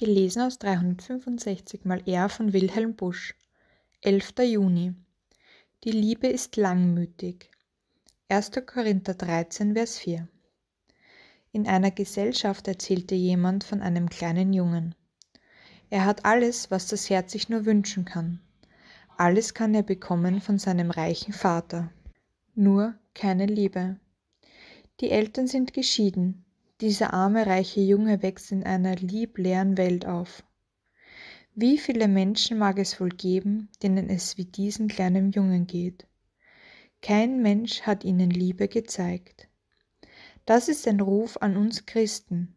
Gelesen aus 365 mal R von Wilhelm Busch. 11. Juni. Die Liebe ist langmütig. 1. Korinther 13, Vers 4. In einer Gesellschaft erzählte jemand von einem kleinen Jungen. Er hat alles, was das Herz sich nur wünschen kann. Alles kann er bekommen von seinem reichen Vater. Nur keine Liebe. Die Eltern sind geschieden, dieser arme, reiche Junge wächst in einer liebleeren Welt auf. Wie viele Menschen mag es wohl geben, denen es wie diesem kleinen Jungen geht? Kein Mensch hat ihnen Liebe gezeigt. Das ist ein Ruf an uns Christen.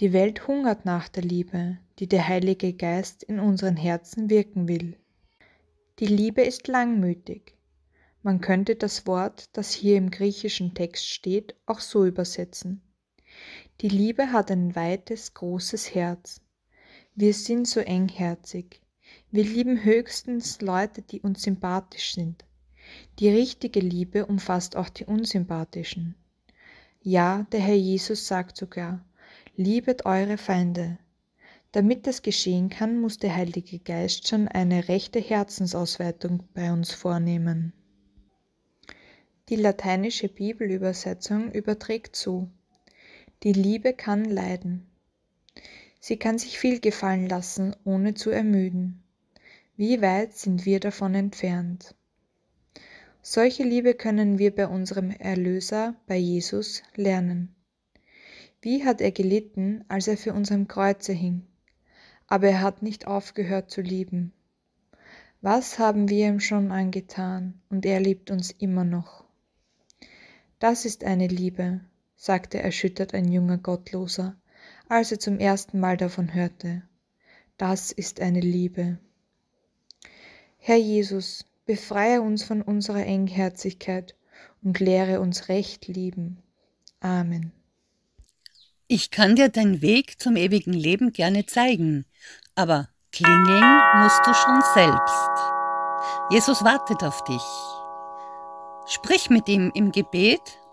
Die Welt hungert nach der Liebe, die der Heilige Geist in unseren Herzen wirken will. Die Liebe ist langmütig. Man könnte das Wort, das hier im griechischen Text steht, auch so übersetzen. Die Liebe hat ein weites, großes Herz. Wir sind so engherzig. Wir lieben höchstens Leute, die uns sympathisch sind. Die richtige Liebe umfasst auch die unsympathischen. Ja, der Herr Jesus sagt sogar, liebet eure Feinde. Damit das geschehen kann, muss der Heilige Geist schon eine rechte Herzensausweitung bei uns vornehmen. Die lateinische Bibelübersetzung überträgt so die Liebe kann leiden. Sie kann sich viel gefallen lassen, ohne zu ermüden. Wie weit sind wir davon entfernt? Solche Liebe können wir bei unserem Erlöser, bei Jesus, lernen. Wie hat er gelitten, als er für uns am Kreuze hing? Aber er hat nicht aufgehört zu lieben. Was haben wir ihm schon angetan, und er liebt uns immer noch. Das ist eine Liebe, sagte erschüttert ein junger Gottloser, als er zum ersten Mal davon hörte. Das ist eine Liebe. Herr Jesus, befreie uns von unserer Engherzigkeit und lehre uns recht lieben. Amen. Ich kann dir deinen Weg zum ewigen Leben gerne zeigen, aber klingeln musst du schon selbst. Jesus wartet auf dich. Sprich mit ihm im Gebet